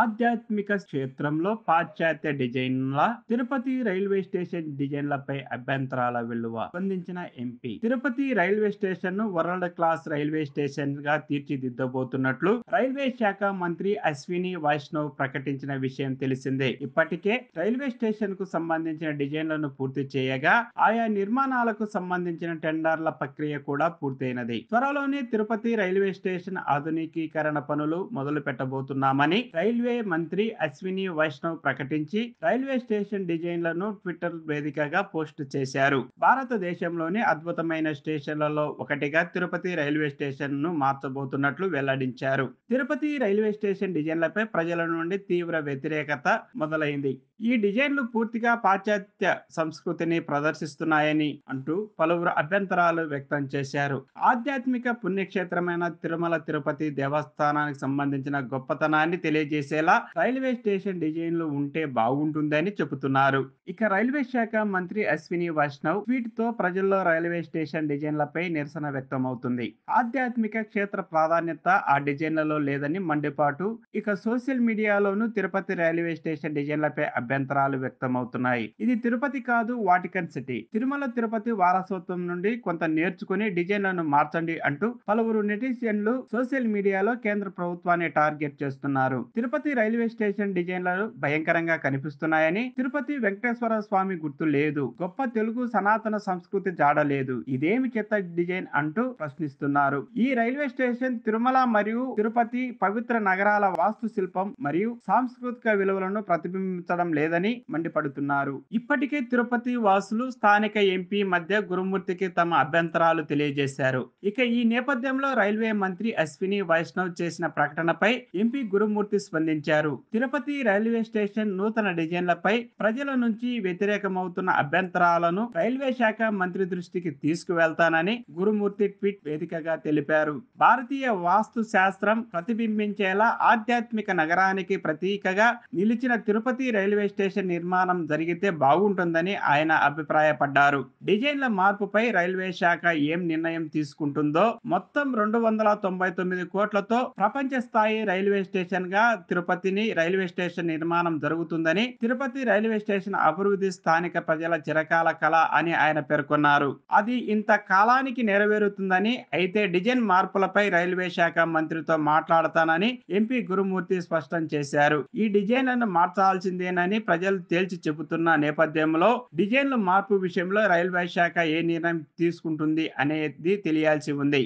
ఆధ్యాత్మిక క్షేత్రంలో పాశ్చాత్య డిజైన్ల తిరుపతి రైల్వే స్టేషన్ డిజైన్లపై అభ్యంతరాల విలువ స్పందించిన ఎంపీ తిరుపతి రైల్వే స్టేషన్ ను వరల్డ్ క్లాస్ రైల్వే స్టేషన్ గా తీర్చిదిద్దబోతున్నట్లు రైల్వే శాఖ మంత్రి అశ్విని వైష్ణవ్ ప్రకటించిన విషయం తెలిసిందే ఇప్పటికే రైల్వే స్టేషన్ కు సంబంధించిన డిజైన్లను పూర్తి చేయగా ఆయా నిర్మాణాలకు సంబంధించిన టెండర్ల ప్రక్రియ కూడా పూర్తయినది త్వరలోనే తిరుపతి రైల్వే స్టేషన్ ఆధునికీకరణ పనులు మొదలు పెట్టబోతున్నామని రైల్వే రైల్వే మంత్రి అశ్విని వైష్ణవ్ ప్రకటించి రైల్వే స్టేషన్ డిజైన్లను ట్విట్టర్ వేదికగా పోస్ట్ చేశారు భారతదేశంలోని అద్భుతమైన స్టేషన్లలో ఒకటిగా తిరుపతి రైల్వే స్టేషన్ ను మార్చబోతున్నట్లు వెల్లడించారు తిరుపతి రైల్వే స్టేషన్ డిజైన్లపై ప్రజల నుండి తీవ్ర వ్యతిరేకత మొదలైంది ఈ డిజైన్లు పూర్తిగా పాశ్చాత్య సంస్కృతిని ప్రదర్శిస్తున్నాయని అంటూ పలువురు అభ్యంతరాలు వ్యక్తం చేశారు ఆధ్యాత్మిక పుణ్యక్షేత్రమైన తిరుమల తిరుపతి దేవస్థానానికి సంబంధించిన గొప్పతనాన్ని తెలియజేసి చేసేలా రైల్వే స్టేషన్ డిజైన్లు ఉంటే బాగుంటుందని చెబుతున్నారు ఇక రైల్వే శాఖ మంత్రి అశ్విని వైష్ణవ్ ట్వీట్ తో ప్రజల్లో రైల్వే స్టేషన్ డిజైన్లపై నిరసన వ్యక్తం అవుతుంది ఆధ్యాత్మిక క్షేత్ర ప్రాధాన్యత ఆ డిజైన్లలో లేదని మండిపాటు ఇక సోషల్ మీడియాలోనూ తిరుపతి రైల్వే స్టేషన్ డిజైన్లపై అభ్యంతరాలు వ్యక్తం అవుతున్నాయి ఇది తిరుపతి కాదు వాటికన్ సిటీ తిరుమల తిరుపతి వారసత్వం నుండి కొంత నేర్చుకుని డిజైన్లను మార్చండి అంటూ పలువురు నెటిజన్లు సోషల్ మీడియాలో కేంద్ర ప్రభుత్వాన్ని టార్గెట్ చేస్తున్నారు తిరుపతి తిరుపతి రైల్వే స్టేషన్ డిజైన్లు భయంకరంగా కనిపిస్తున్నాయని తిరుపతి వెంకటేశ్వర స్వామి గుర్తు లేదు గొప్ప తెలుగు సనాతన సంస్కృతి జాడ లేదు ఇదేమి చెత్త డిజైన్ అంటూ ప్రశ్నిస్తున్నారు ఈ రైల్వే స్టేషన్ తిరుమల మరియు తిరుపతి పవిత్ర నగరాల వాస్తు శిల్పం మరియు సాంస్కృతిక విలువలను ప్రతిబింబించడం లేదని మండిపడుతున్నారు ఇప్పటికే తిరుపతి వాసులు స్థానిక ఎంపీ మధ్య గురుమూర్తికి తమ అభ్యంతరాలు తెలియజేశారు ఇక ఈ నేపథ్యంలో రైల్వే మంత్రి అశ్విని వైష్ణవ్ చేసిన ప్రకటనపై ఎంపీ గురుమూర్తి స్పందించారు రూపొందించారు తిరుపతి రైల్వే స్టేషన్ నూతన డిజైన్లపై ప్రజల నుంచి వ్యతిరేకమవుతున్న అభ్యంతరాలను రైల్వే శాఖ మంత్రి దృష్టికి తీసుకువెళ్తానని గురుమూర్తి ట్వీట్ వేదికగా తెలిపారు భారతీయ వాస్తు శాస్త్రం ప్రతిబింబించేలా ఆధ్యాత్మిక నగరానికి ప్రతీకగా నిలిచిన తిరుపతి రైల్వే స్టేషన్ నిర్మాణం జరిగితే బాగుంటుందని ఆయన అభిప్రాయపడ్డారు డిజైన్ల మార్పుపై రైల్వే శాఖ ఏం నిర్ణయం తీసుకుంటుందో మొత్తం రెండు వందల తొంభై తొమ్మిది కోట్లతో ప్రపంచ స్థాయి రైల్వే స్టేషన్ గా తిరుపతిని రైల్వే స్టేషన్ నిర్మాణం జరుగుతుందని తిరుపతి రైల్వే స్టేషన్ అభివృద్ధి స్థానిక ప్రజల చిరకాల కళ అని ఆయన పేర్కొన్నారు అది ఇంత కాలానికి నెరవేరుతుందని అయితే డిజైన్ మార్పులపై రైల్వే శాఖ మంత్రితో మాట్లాడతానని ఎంపీ గురుమూర్తి స్పష్టం చేశారు ఈ డిజైన్లను మార్చాల్సిందేనని ప్రజలు తేల్చి చెబుతున్న నేపథ్యంలో డిజైన్ల మార్పు విషయంలో రైల్వే శాఖ ఏ నిర్ణయం తీసుకుంటుంది అనేది తెలియాల్సి ఉంది